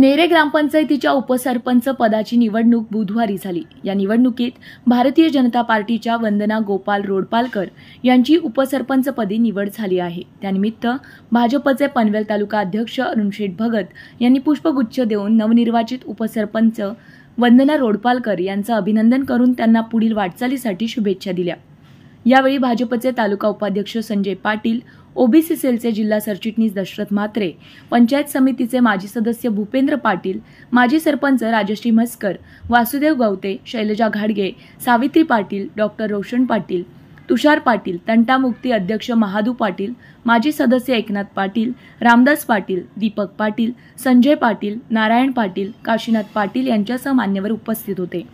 नेरे ग्रामपंचायतीच्या उपसरपंच पदाची निवडणूक बुधवारी झाली या निवडणुकीत भारतीय जनता पार्टीच्या वंदना गोपाल रोडपालकर यांची उपसरपंचपदी निवड झाली आहे त्यानिमित्त भाजपचे पनवेल तालुका अध्यक्ष अरुणशेठ भगत यांनी पुष्पगुच्छ देऊन नवनिर्वाचित उपसरपंच वंदना रोडपालकर यांचं अभिनंदन करून त्यांना पुढील वाटचालीसाठी शुभेच्छा दिल्या यावेळी भाजपचे तालुका उपाध्यक्ष संजय पाटील ओबीसी सेलचे जिल्हा सरचिटणीस दशरथ म्हात्रे पंचायत समितीचे माजी सदस्य भूपेंद्र पाटील माजी सरपंच राजश्री म्हस्कर वासुदेव गवते शैलजा घाडगे सावित्री पाटील डॉक्टर रोशन पाटील तुषार पाटील तंटामुक्ती अध्यक्ष महादू पाटील माजी सदस्य एकनाथ पाटील रामदास पाटील दीपक पाटील संजय पाटील नारायण पाटील काशीनाथ पाटील यांच्यासह मान्यवर उपस्थित होते